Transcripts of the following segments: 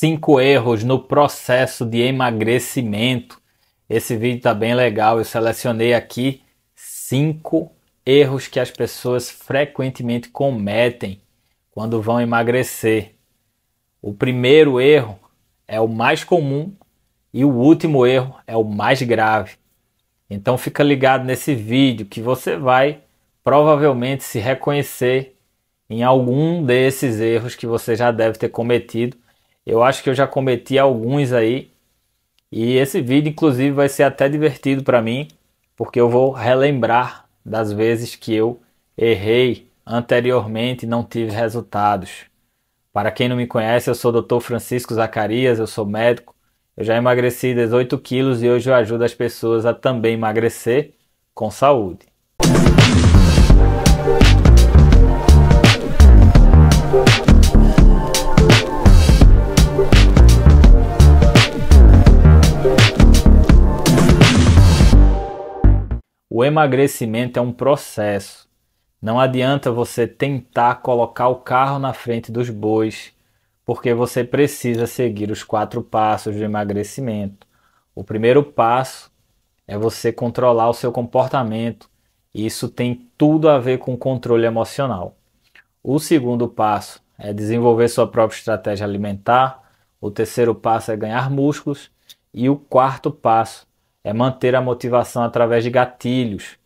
cinco erros no processo de emagrecimento. Esse vídeo está bem legal, eu selecionei aqui cinco erros que as pessoas frequentemente cometem quando vão emagrecer. O primeiro erro é o mais comum e o último erro é o mais grave. Então fica ligado nesse vídeo que você vai provavelmente se reconhecer em algum desses erros que você já deve ter cometido eu acho que eu já cometi alguns aí. E esse vídeo, inclusive, vai ser até divertido para mim, porque eu vou relembrar das vezes que eu errei anteriormente e não tive resultados. Para quem não me conhece, eu sou o Dr. Francisco Zacarias, eu sou médico. Eu já emagreci 18 quilos e hoje eu ajudo as pessoas a também emagrecer com saúde. O emagrecimento é um processo. Não adianta você tentar colocar o carro na frente dos bois, porque você precisa seguir os quatro passos do emagrecimento. O primeiro passo é você controlar o seu comportamento, e isso tem tudo a ver com controle emocional. O segundo passo é desenvolver sua própria estratégia alimentar. O terceiro passo é ganhar músculos. E o quarto passo é manter a motivação através de gatilhos.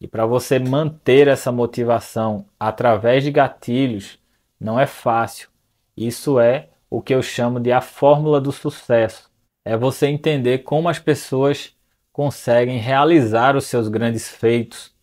E para você manter essa motivação através de gatilhos, não é fácil. Isso é o que eu chamo de a fórmula do sucesso. É você entender como as pessoas conseguem realizar os seus grandes feitos,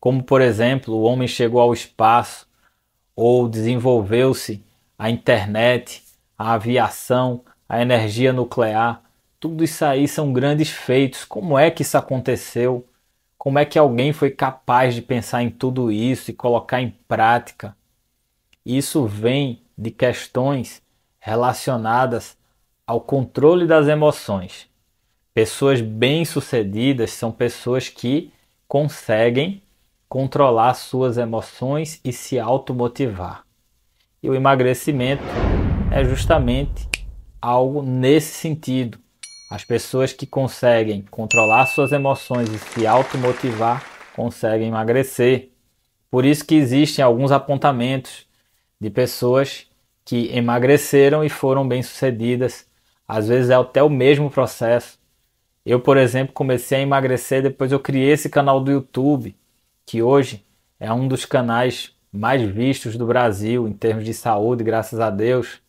como por exemplo, o homem chegou ao espaço ou desenvolveu-se a internet, a aviação, a energia nuclear. Tudo isso aí são grandes feitos. Como é que isso aconteceu? Como é que alguém foi capaz de pensar em tudo isso e colocar em prática? Isso vem de questões relacionadas ao controle das emoções. Pessoas bem-sucedidas são pessoas que conseguem controlar suas emoções e se automotivar. E o emagrecimento é justamente algo nesse sentido. As pessoas que conseguem controlar suas emoções e se automotivar conseguem emagrecer. Por isso que existem alguns apontamentos de pessoas que emagreceram e foram bem-sucedidas. Às vezes é até o mesmo processo. Eu, por exemplo, comecei a emagrecer, depois eu criei esse canal do YouTube, que hoje é um dos canais mais vistos do Brasil em termos de saúde, graças a Deus.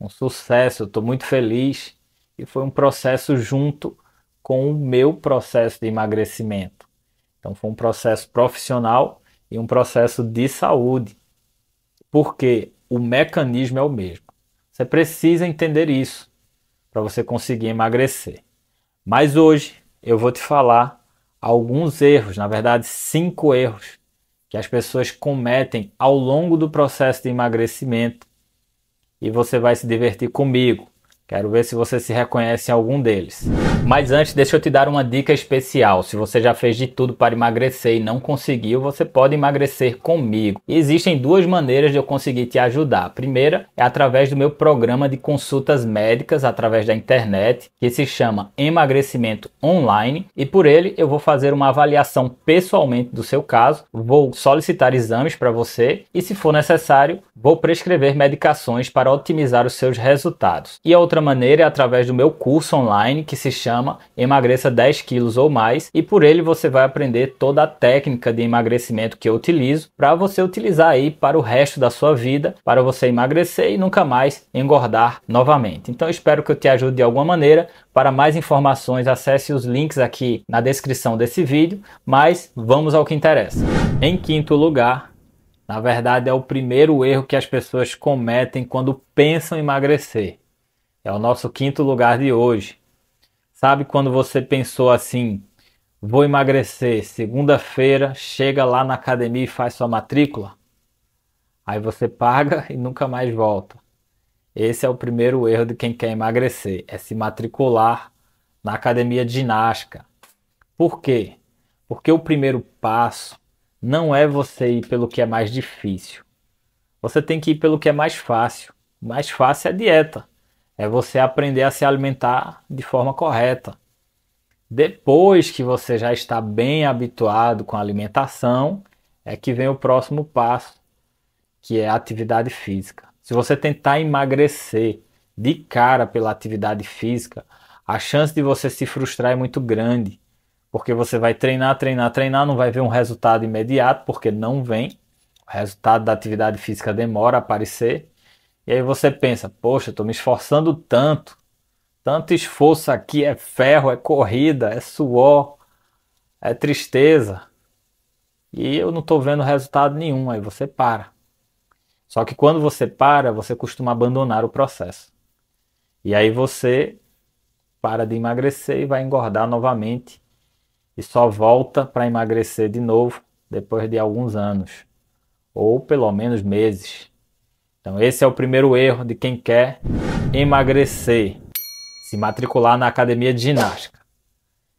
Um sucesso, estou muito feliz e foi um processo junto com o meu processo de emagrecimento. Então foi um processo profissional e um processo de saúde, porque o mecanismo é o mesmo. Você precisa entender isso para você conseguir emagrecer. Mas hoje eu vou te falar alguns erros, na verdade, cinco erros que as pessoas cometem ao longo do processo de emagrecimento e você vai se divertir comigo. Quero ver se você se reconhece em algum deles. Mas antes, deixa eu te dar uma dica especial. Se você já fez de tudo para emagrecer e não conseguiu, você pode emagrecer comigo. existem duas maneiras de eu conseguir te ajudar. A primeira é através do meu programa de consultas médicas através da internet, que se chama Emagrecimento Online, e por ele eu vou fazer uma avaliação pessoalmente do seu caso, vou solicitar exames para você e se for necessário, vou prescrever medicações para otimizar os seus resultados. E a outra outra maneira é através do meu curso online que se chama Emagreça 10 quilos ou mais e por ele você vai aprender toda a técnica de emagrecimento que eu utilizo para você utilizar aí para o resto da sua vida, para você emagrecer e nunca mais engordar novamente. Então espero que eu te ajude de alguma maneira. Para mais informações, acesse os links aqui na descrição desse vídeo, mas vamos ao que interessa. Em quinto lugar, na verdade, é o primeiro erro que as pessoas cometem quando pensam emagrecer. É o nosso quinto lugar de hoje. Sabe quando você pensou assim, vou emagrecer, segunda-feira, chega lá na academia e faz sua matrícula? Aí você paga e nunca mais volta. Esse é o primeiro erro de quem quer emagrecer, é se matricular na academia de ginástica. Por quê? Porque o primeiro passo não é você ir pelo que é mais difícil. Você tem que ir pelo que é mais fácil. O mais fácil é a dieta é você aprender a se alimentar de forma correta. Depois que você já está bem habituado com a alimentação, é que vem o próximo passo, que é a atividade física. Se você tentar emagrecer de cara pela atividade física, a chance de você se frustrar é muito grande, porque você vai treinar, treinar, treinar, não vai ver um resultado imediato, porque não vem. O resultado da atividade física demora a aparecer. E aí você pensa, poxa, estou me esforçando tanto. Tanto esforço aqui é ferro, é corrida, é suor, é tristeza. E eu não estou vendo resultado nenhum. Aí você para. Só que quando você para, você costuma abandonar o processo. E aí você para de emagrecer e vai engordar novamente. E só volta para emagrecer de novo depois de alguns anos, ou pelo menos meses. Então esse é o primeiro erro de quem quer emagrecer, se matricular na academia de ginástica.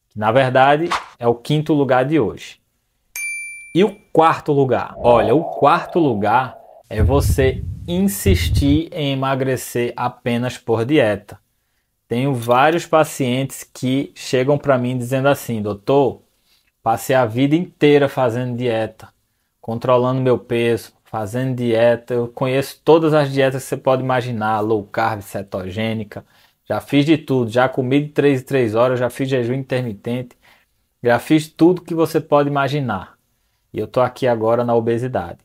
Que na verdade é o quinto lugar de hoje. E o quarto lugar? Olha, o quarto lugar é você insistir em emagrecer apenas por dieta. Tenho vários pacientes que chegam para mim dizendo assim: "Doutor, passei a vida inteira fazendo dieta, controlando meu peso, fazendo dieta. Eu conheço todas as dietas que você pode imaginar, low carb, cetogênica. Já fiz de tudo, já comi de 3 em 3 horas, já fiz jejum intermitente, já fiz tudo que você pode imaginar. E eu tô aqui agora na obesidade.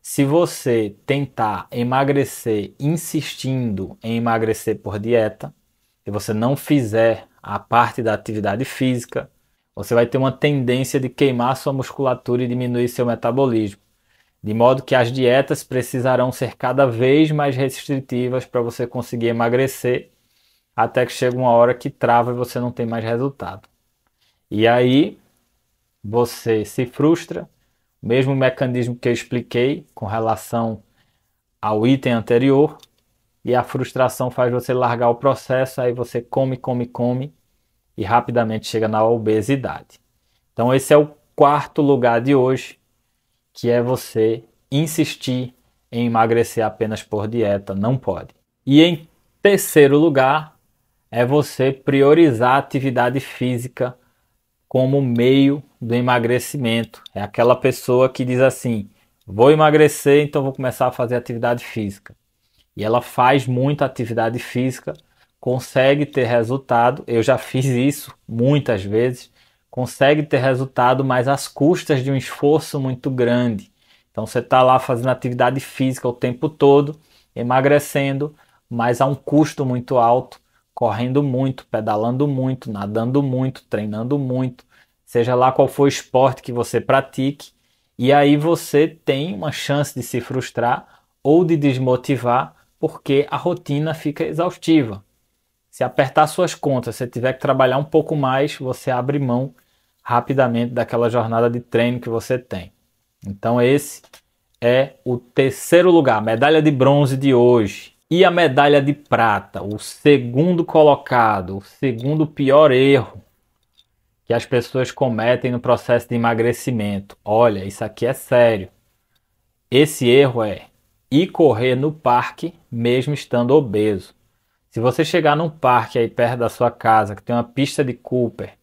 Se você tentar emagrecer insistindo em emagrecer por dieta, se você não fizer a parte da atividade física, você vai ter uma tendência de queimar sua musculatura e diminuir seu metabolismo de modo que as dietas precisarão ser cada vez mais restritivas para você conseguir emagrecer, até que chega uma hora que trava e você não tem mais resultado. E aí você se frustra, mesmo mecanismo que eu expliquei com relação ao item anterior, e a frustração faz você largar o processo, aí você come, come, come e rapidamente chega na obesidade. Então esse é o quarto lugar de hoje que é você insistir em emagrecer apenas por dieta, não pode. E em terceiro lugar, é você priorizar a atividade física como meio do emagrecimento. É aquela pessoa que diz assim: vou emagrecer, então vou começar a fazer atividade física. E ela faz muita atividade física, consegue ter resultado. Eu já fiz isso muitas vezes consegue ter resultado, mas às custas de um esforço muito grande. Então você está lá fazendo atividade física o tempo todo, emagrecendo, mas a um custo muito alto, correndo muito, pedalando muito, nadando muito, treinando muito, seja lá qual for o esporte que você pratique, e aí você tem uma chance de se frustrar ou de desmotivar, porque a rotina fica exaustiva. Se apertar suas contas, você tiver que trabalhar um pouco mais, você abre mão rapidamente daquela jornada de treino que você tem. Então esse é o terceiro lugar, medalha de bronze de hoje. E a medalha de prata, o segundo colocado, o segundo pior erro que as pessoas cometem no processo de emagrecimento. Olha, isso aqui é sério. Esse erro é ir correr no parque mesmo estando obeso. Se você chegar num parque aí perto da sua casa, que tem uma pista de Cooper,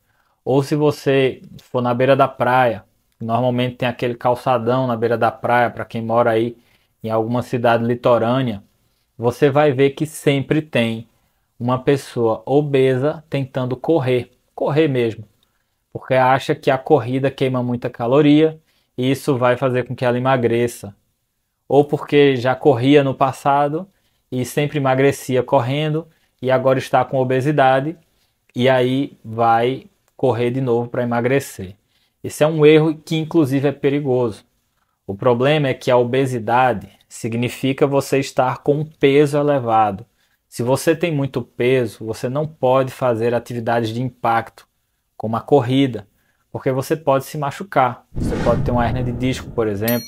ou se você for na beira da praia, normalmente tem aquele calçadão na beira da praia para quem mora aí em alguma cidade litorânea, você vai ver que sempre tem uma pessoa obesa tentando correr, correr mesmo, porque acha que a corrida queima muita caloria e isso vai fazer com que ela emagreça, ou porque já corria no passado e sempre emagrecia correndo e agora está com obesidade e aí vai correr de novo para emagrecer. Esse é um erro que inclusive é perigoso. O problema é que a obesidade significa você estar com um peso elevado. Se você tem muito peso, você não pode fazer atividades de impacto, como a corrida, porque você pode se machucar. Você pode ter uma hernia de disco, por exemplo.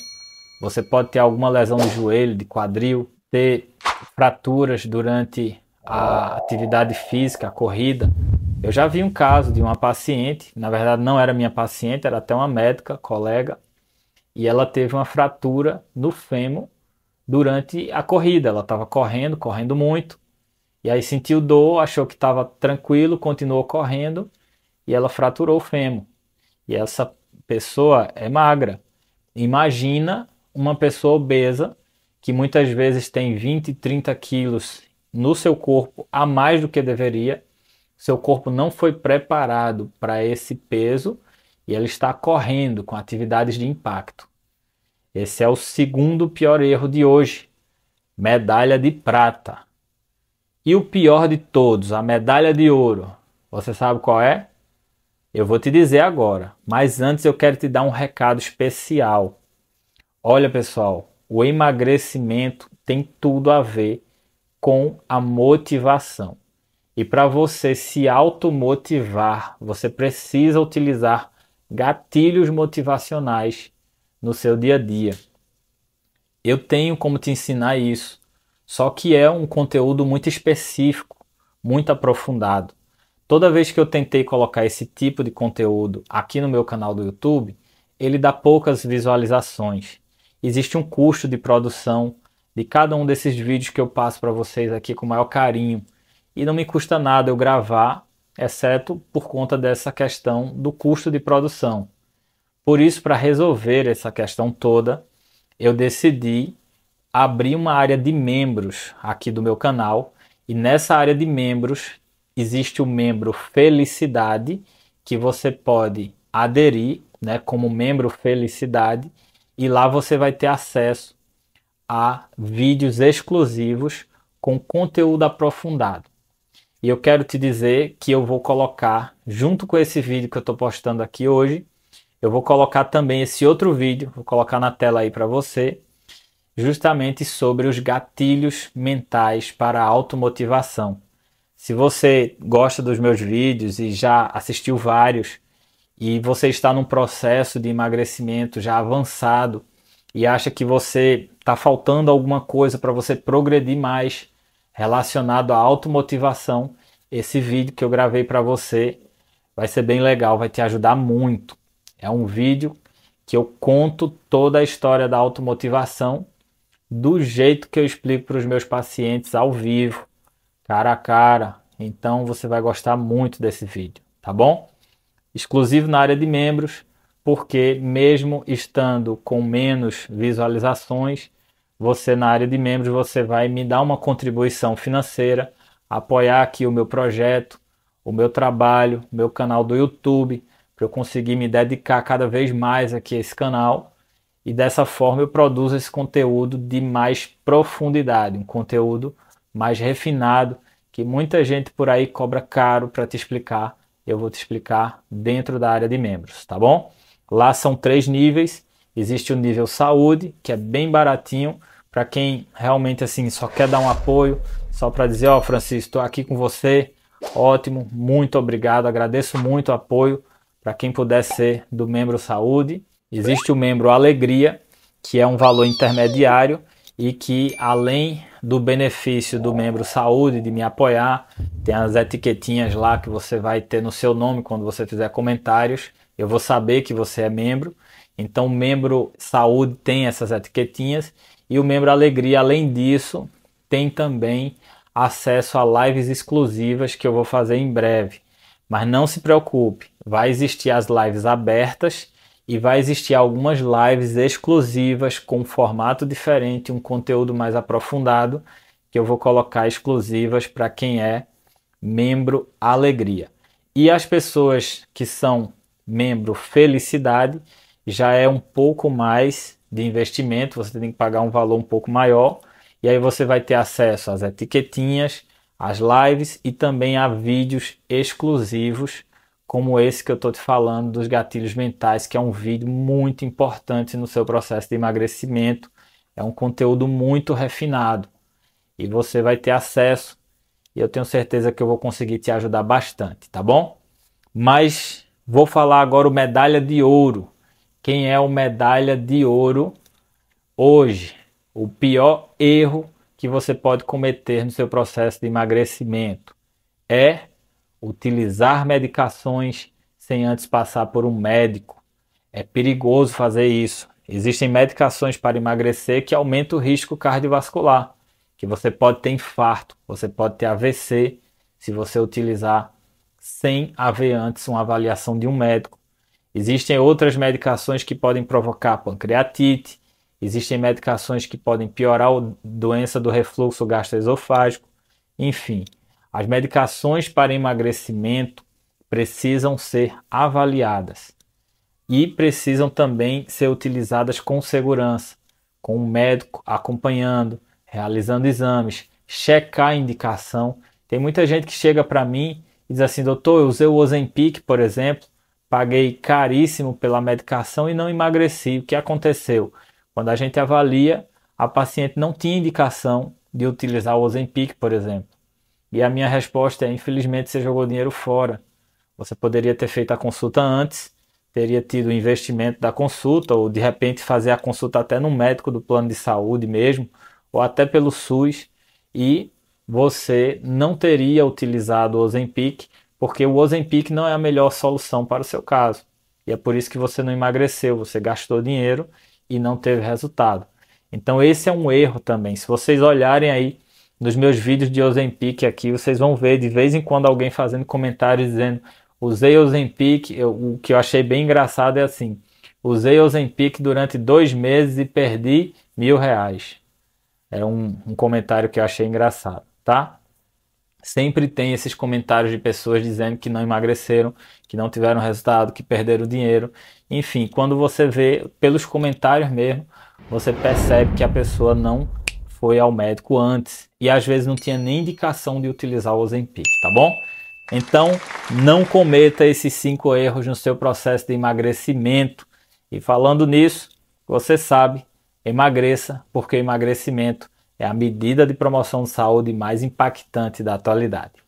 Você pode ter alguma lesão de joelho, de quadril ter fraturas durante a atividade física, a corrida. Eu já vi um caso de uma paciente, na verdade não era minha paciente, era até uma médica, colega, e ela teve uma fratura no fêmur durante a corrida. Ela estava correndo, correndo muito, e aí sentiu dor, achou que estava tranquilo, continuou correndo e ela fraturou o fêmur. E essa pessoa é magra. Imagina uma pessoa obesa que muitas vezes tem 20, 30 quilos no seu corpo a mais do que deveria, seu corpo não foi preparado para esse peso e ele está correndo com atividades de impacto. Esse é o segundo pior erro de hoje. Medalha de prata. E o pior de todos, a medalha de ouro. Você sabe qual é? Eu vou te dizer agora, mas antes eu quero te dar um recado especial. Olha, pessoal, o emagrecimento tem tudo a ver com a motivação. E para você se automotivar, você precisa utilizar gatilhos motivacionais no seu dia a dia. Eu tenho como te ensinar isso, só que é um conteúdo muito específico, muito aprofundado. Toda vez que eu tentei colocar esse tipo de conteúdo aqui no meu canal do YouTube, ele dá poucas visualizações existe um custo de produção de cada um desses vídeos que eu passo para vocês aqui com o maior carinho. E não me custa nada eu gravar, exceto por conta dessa questão do custo de produção. Por isso, para resolver essa questão toda, eu decidi abrir uma área de membros aqui do meu canal. E nessa área de membros existe o membro Felicidade, que você pode aderir né, como membro Felicidade e lá você vai ter acesso a vídeos exclusivos com conteúdo aprofundado. E eu quero te dizer que eu vou colocar, junto com esse vídeo que eu estou postando aqui hoje, eu vou colocar também esse outro vídeo, vou colocar na tela aí para você, justamente sobre os gatilhos mentais para a automotivação. Se você gosta dos meus vídeos e já assistiu vários, e você está num processo de emagrecimento já avançado e acha que você está faltando alguma coisa para você progredir mais relacionado à automotivação, esse vídeo que eu gravei para você vai ser bem legal, vai te ajudar muito. É um vídeo que eu conto toda a história da automotivação do jeito que eu explico para os meus pacientes ao vivo, cara a cara. Então você vai gostar muito desse vídeo, tá bom? exclusivo na área de membros, porque mesmo estando com menos visualizações, você na área de membros você vai me dar uma contribuição financeira, apoiar aqui o meu projeto, o meu trabalho, meu canal do YouTube, para eu conseguir me dedicar cada vez mais aqui a esse canal e dessa forma eu produzo esse conteúdo de mais profundidade, um conteúdo mais refinado que muita gente por aí cobra caro para te explicar eu vou te explicar dentro da área de membros, tá bom? Lá são três níveis. Existe o nível saúde, que é bem baratinho para quem realmente assim só quer dar um apoio, só para dizer, ó, oh, Francisco, estou aqui com você. Ótimo, muito obrigado, agradeço muito o apoio para quem puder ser do membro saúde. Existe o membro alegria, que é um valor intermediário e que além do benefício do membro saúde de me apoiar, tem as etiquetinhas lá que você vai ter no seu nome quando você fizer comentários. Eu vou saber que você é membro. Então, o membro saúde tem essas etiquetinhas e o membro alegria, além disso, tem também acesso a lives exclusivas que eu vou fazer em breve. Mas não se preocupe, vai existir as lives abertas e vai existir algumas lives exclusivas com um formato diferente, um conteúdo mais aprofundado, que eu vou colocar exclusivas para quem é membro Alegria. E as pessoas que são membro Felicidade já é um pouco mais de investimento, você tem que pagar um valor um pouco maior, e aí você vai ter acesso às etiquetinhas, às lives e também a vídeos exclusivos como esse que eu estou te falando dos gatilhos mentais, que é um vídeo muito importante no seu processo de emagrecimento. É um conteúdo muito refinado e você vai ter acesso. E eu tenho certeza que eu vou conseguir te ajudar bastante, tá bom? Mas vou falar agora o medalha de ouro. Quem é o medalha de ouro hoje? O pior erro que você pode cometer no seu processo de emagrecimento é utilizar medicações sem antes passar por um médico. É perigoso fazer isso. Existem medicações para emagrecer que aumentam o risco cardiovascular, que você pode ter infarto, você pode ter AVC, se você utilizar sem haver antes uma avaliação de um médico. Existem outras medicações que podem provocar pancreatite, existem medicações que podem piorar a doença do refluxo gastroesofágico, enfim. As medicações para emagrecimento precisam ser avaliadas e precisam também ser utilizadas com segurança, com o um médico acompanhando, realizando exames, checar a indicação. Tem muita gente que chega para mim e diz assim: "Doutor, eu usei o Ozempic, por exemplo, paguei caríssimo pela medicação e não emagreci. O que aconteceu?" Quando a gente avalia, a paciente não tinha indicação de utilizar o Ozempic, por exemplo. E a minha resposta é: infelizmente você jogou dinheiro fora. Você poderia ter feito a consulta antes, teria tido o investimento da consulta, ou de repente fazer a consulta até no médico do plano de saúde mesmo, ou até pelo SUS, e você não teria utilizado o Ozempic, porque o Ozempic não é a melhor solução para o seu caso. E é por isso que você não emagreceu, você gastou dinheiro e não teve resultado. Então esse é um erro também. Se vocês olharem aí nos meus vídeos de Ozempic aqui, vocês vão ver de vez em quando alguém fazendo comentários dizendo usei Ozempic, o que eu achei bem engraçado é assim, usei Ozempic durante dois meses e perdi mil reais. É um, um comentário que eu achei engraçado, tá? Sempre tem esses comentários de pessoas dizendo que não emagreceram, que não tiveram resultado, que perderam dinheiro. Enfim, quando você vê pelos comentários mesmo, você percebe que a pessoa não foi ao médico antes e às vezes não tinha nem indicação de utilizar o Ozempic, tá bom? Então, não cometa esses cinco erros no seu processo de emagrecimento. E falando nisso, você sabe, emagreça, porque emagrecimento é a medida de promoção de saúde mais impactante da atualidade.